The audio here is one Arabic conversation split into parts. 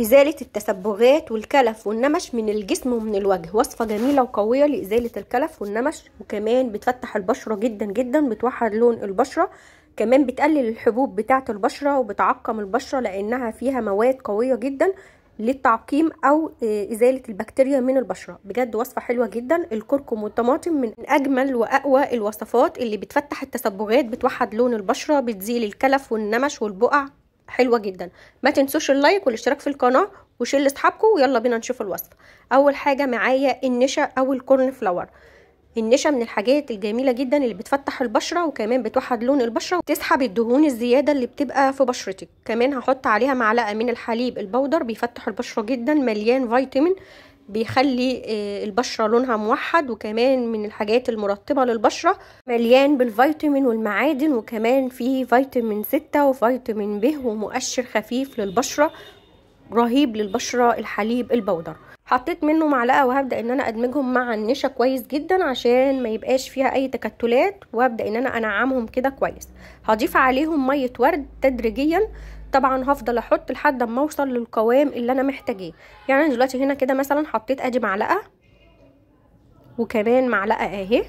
إزالة التسبغات والكلف والنمش من الجسم ومن الوجه وصفة جميلة وقوية لإزالة الكلف والنمش وكمان بتفتح البشرة جدا جدا بتوحد لون البشرة كمان بتقلل الحبوب بتاعة البشرة وبتعقم البشرة لأنها فيها مواد قوية جدا للتعقيم او آه، ازاله البكتيريا من البشره بجد وصفه حلوه جدا الكركم والطماطم من اجمل واقوى الوصفات اللي بتفتح التسبغات بتوحد لون البشره بتزيل الكلف والنمش والبقع حلوه جدا ما تنسوش اللايك والاشتراك في القناه وشيل اصحابكم ويلا بينا نشوف الوصفه اول حاجه معايا النشا او الكورن فلاور النشا من الحاجات الجميله جدا اللي بتفتح البشره وكمان بتوحد لون البشره وتسحب الدهون الزياده اللي بتبقى في بشرتك كمان هحط عليها معلقه من الحليب البودر بيفتح البشره جدا مليان فيتامين بيخلي آه، البشرة لونها موحد وكمان من الحاجات المرطبة للبشرة مليان بالفيتامين والمعادن وكمان فيه فيتامين ستة وفيتامين ب ومؤشر خفيف للبشرة رهيب للبشرة الحليب البودر حطيت منه معلقه وهبدا ان انا ادمجهم مع النشا كويس جدا عشان ما يبقاش فيها اي تكتلات وابدا ان انا انعمهم كده كويس هضيف عليهم ميه ورد تدريجيا طبعا هفضل احط لحد اما اوصل للقوام اللي انا محتاجاه يعني انا دلوقتي هنا كده مثلا حطيت ادي معلقه وكمان معلقه اهي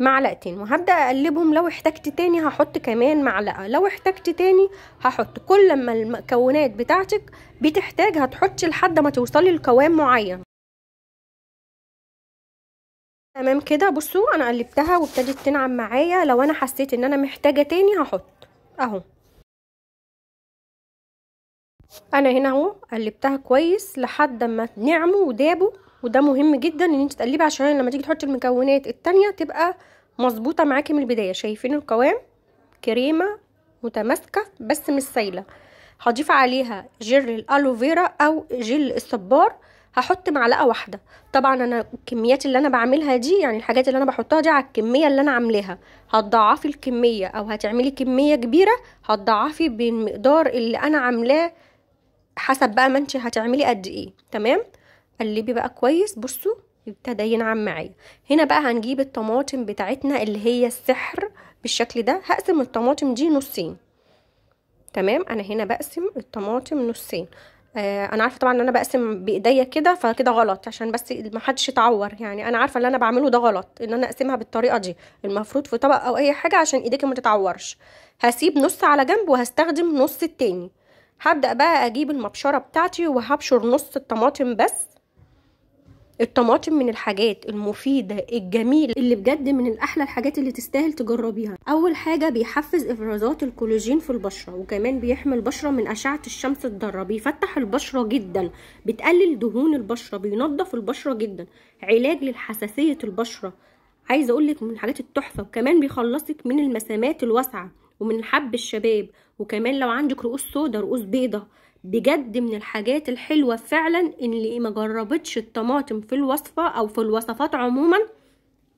معلقتين وهبدا اقلبهم لو احتجت تاني هحط كمان معلقه لو احتجت تاني هحط كل ما المكونات بتاعتك بتحتاج هتحطي لحد ما توصلي لقوام معين تمام كده بصوا انا قلبتها وابتدت تنعم معايا لو انا حسيت ان انا محتاجه تاني هحط اهو انا هنا اهو قلبتها كويس لحد ما نعمه ودابه وده مهم جدا ان انت تقلبي عشان لما تيجي تحطي المكونات التانية تبقى مظبوطه معاكي من البدايه شايفين القوام كريمه متماسكه بس مش سايله هضيف عليها جل الالوفيرا او جل الصبار هحط معلقه واحده طبعا انا الكميات اللي انا بعملها دي يعني الحاجات اللي انا بحطها دي على الكميه اللي انا عاملاها هتضعفي الكميه او هتعملي كميه كبيره هتضعفي بالمقدار اللي انا عاملاه حسب بقى ما انت هتعملي قد ايه تمام قلبي بقى كويس بصوا ابتدى ينعم معايا هنا بقى هنجيب الطماطم بتاعتنا اللي هي السحر بالشكل ده هقسم الطماطم دي نصين تمام انا هنا بقسم الطماطم نصين آه، انا عارفه طبعا ان انا بقسم بايديا كده فكده غلط عشان بس ما حدش يتعور يعني انا عارفه اللي انا بعمله ده غلط ان انا اقسمها بالطريقه دي المفروض في طبق او اي حاجه عشان ايديك ما تتعورش هسيب نص على جنب وهستخدم نص التاني هبدأ بقى أجيب المبشرة بتاعتي وهبشر نص الطماطم بس الطماطم من الحاجات المفيدة الجميلة اللي بجد من الأحلى الحاجات اللي تستاهل تجربيها أول حاجة بيحفز إفرازات الكولاجين في البشرة وكمان بيحمي البشرة من أشعة الشمس الضارة بيفتح البشرة جدا بتقلل دهون البشرة بينظف البشرة جدا علاج للحساسية البشرة عايزة أقولك من الحاجات التحفة وكمان بيخلصك من المسامات الواسعة ومن حب الشباب وكمان لو عندك رؤوس سودا رؤوس بيضة بجد من الحاجات الحلوة فعلا اللي ما جربتش الطماطم في الوصفة او في الوصفات عموما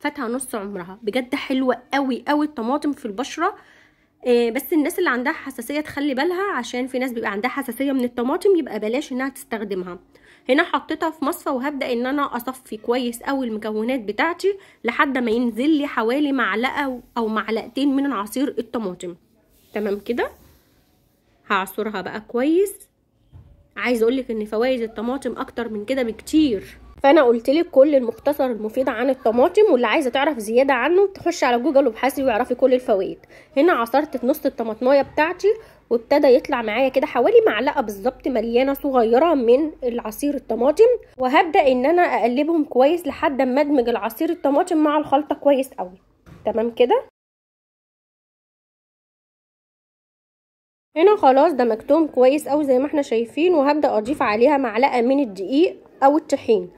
فاتها نص عمرها بجد حلوة قوي قوي الطماطم في البشرة آه بس الناس اللي عندها حساسية تخلي بالها عشان في ناس بيبقى عندها حساسية من الطماطم يبقى بلاش انها تستخدمها هنا حطيتها في مصفى وهبدا ان انا اصفي كويس قوي المكونات بتاعتي لحد ما ينزل لي حوالي معلقه او معلقتين من عصير الطماطم تمام كده هعصرها بقى كويس عايزه اقولك ان فوائد الطماطم اكتر من كده بكتير فانا قلت لك كل المختصر المفيد عن الطماطم واللي عايزه تعرف زياده عنه تخش على جوجل وابحثي واعرفي كل الفوائد هنا عصرت نص الطماطمايه بتاعتي وابتدى يطلع معايا كده حوالي معلقه بالظبط مليانه صغيره من العصير الطماطم وهبدا ان انا اقلبهم كويس لحد ما ادمج العصير الطماطم مع الخلطه كويس قوي تمام كده هنا خلاص دمجتهم كويس قوي زي ما احنا شايفين وهبدا اضيف عليها معلقه من الدقيق او الطحين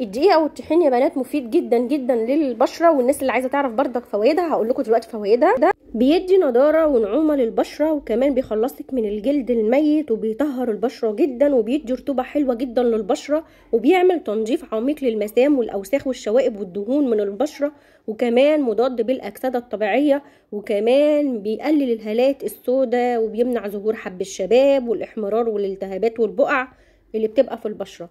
الدقيقه والطحين يا بنات مفيد جدا جدا للبشره والناس اللي عايزه تعرف بردك فوائدها هقول لكم دلوقتي فوائدها ده بيدي نضاره ونعومه للبشره وكمان بيخلصك من الجلد الميت وبيطهر البشره جدا وبيدي رطوبه حلوه جدا للبشره وبيعمل تنظيف عميق للمسام والاوساخ والشوائب والدهون من البشره وكمان مضاد بالاكسده الطبيعيه وكمان بيقلل الهالات السوداء وبيمنع ظهور حب الشباب والاحمرار والالتهابات والبقع اللي بتبقى في البشره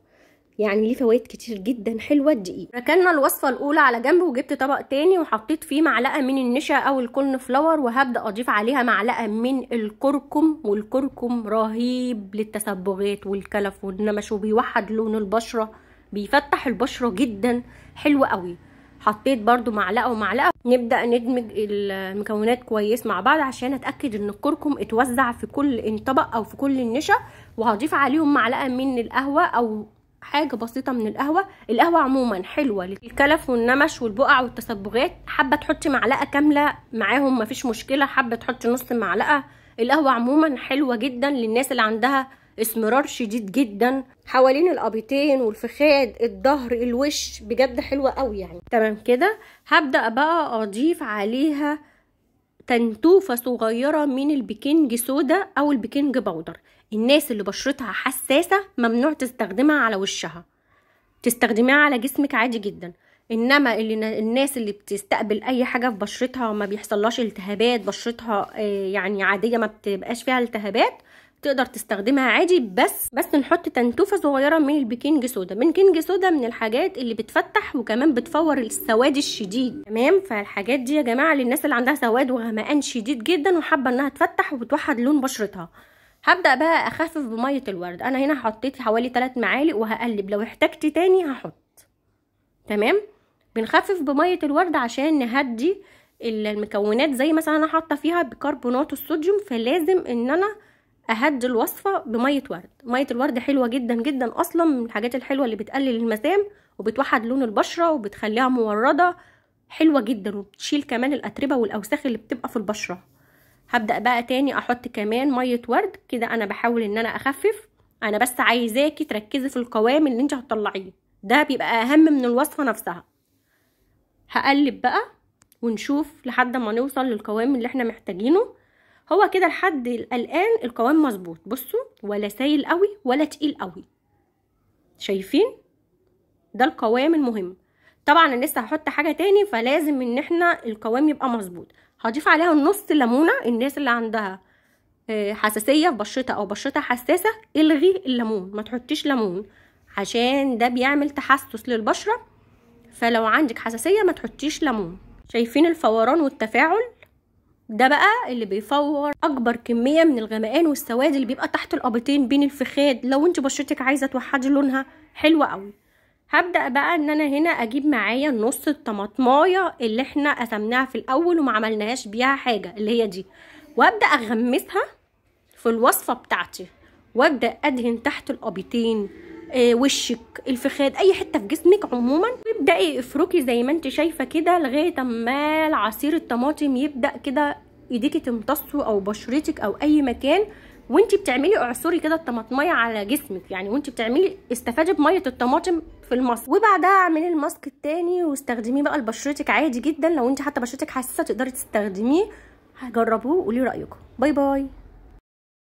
يعني ليه فوائد كتير جدا حلوه الدقيق ركننا الوصفه الاولى على جنب وجبت طبق تاني وحطيت فيه معلقه من النشا او الكورن فلاور وهبدا اضيف عليها معلقه من الكركم والكركم رهيب للتصبغات والكلف والنمش وبيوحد لون البشره بيفتح البشره جدا حلو قوي حطيت برده معلقه ومعلقه نبدا ندمج المكونات كويس مع بعض عشان اتاكد ان الكركم اتوزع في كل طبق او في كل النشا وهضيف عليهم معلقه من القهوه او حاجه بسيطه من القهوه القهوه عموما حلوه للكلف والنمش والبقع والتصبغات حابه تحطي معلقه كامله معاهم مفيش مشكله حابه تحطي نص معلقه القهوه عموما حلوه جدا للناس اللي عندها اسمرار شديد جدا حوالين الابيتين والفخاد الظهر الوش بجد حلوه قوي يعني تمام كده هبدا بقى اضيف عليها تنتوفة صغيرة من البيكنج سودا أو البيكنج باودر الناس اللي بشرتها حساسة ممنوع تستخدمها على وشها تستخدميها على جسمك عادي جدا انما اللي الناس اللي بتستقبل اي حاجه في بشرتها وما بيحصلهاش التهابات بشرتها آه، يعني عاديه ما بتبقاش فيها التهابات تقدر تستخدمها عادي بس بس نحط تنتوفه صغيره من البيكنج سودا بيكنج سودا من الحاجات اللي بتفتح وكمان بتفور السواد الشديد تمام فالحاجات دي يا جماعه للناس اللي عندها سواد وغمقان شديد جدا وحابه انها تفتح وتوحد لون بشرتها هبدا بقى اخفف بميه الورد انا هنا حطيت حوالي 3 معالق وهقلب لو احتجت تاني هحط تمام بنخفف بميه الورد عشان نهدي المكونات زي مثلا انا حاطه فيها بيكربونات الصوديوم فلازم ان انا اهدي الوصفه بميه ورد ميه الورد حلوه جدا جدا اصلا من الحاجات الحلوه اللي بتقلل المسام وبتوحد لون البشره وبتخليها مورده حلوه جدا وبتشيل كمان الاتربه والاوساخ اللي بتبقى في البشره هبدا بقى تاني احط كمان ميه ورد كده انا بحاول ان انا اخفف انا بس عايزاكي تركزي في القوام اللي انت هتطلعيه ده بيبقى اهم من الوصفه نفسها هقلب بقى ونشوف لحد ما نوصل للقوام اللي احنا محتاجينه هو كده لحد الان القوام مظبوط بصوا ولا سايل قوي ولا تقيل قوي شايفين ده القوام المهم طبعا انا لسه هحط حاجه تاني فلازم ان احنا القوام يبقى مظبوط هضيف عليها نص ليمونه الناس اللي عندها آه، حساسيه في بشرتها او بشرتها حساسه الغي الليمون ما تحطيش ليمون عشان ده بيعمل تحسس للبشره فلو عندك حساسيه ما تحطيش ليمون شايفين الفوران والتفاعل ده بقى اللي بيفور اكبر كميه من الغمقان والسواد اللي بيبقى تحت القبطين بين الفخاد لو انت بشرتك عايزه توحدي لونها حلوه قوي هبدا بقى ان انا هنا اجيب معايا نص الطماطمايه اللي احنا قسمناها في الاول وما عملناهاش بيها حاجه اللي هي دي وابدا اغمسها في الوصفه بتاعتي وابدا ادهن تحت القبطين آه، وشك الفخاد اي حته في جسمك عموما وابداي افركي زي ما انت شايفه كده لغايه اما عصير الطماطم يبدا كده ايديكي تمتصه او بشرتك او اي مكان وانت بتعملي اعصري كده الطماطميه على جسمك يعني وانت بتعملي استفادي بميه الطماطم في الماسك وبعدها اعملي الماسك الثاني واستخدميه بقى لبشرتك عادي جدا لو انت حتى بشرتك حساسه تقدري تستخدميه جربوه وقولي رايكم باي باي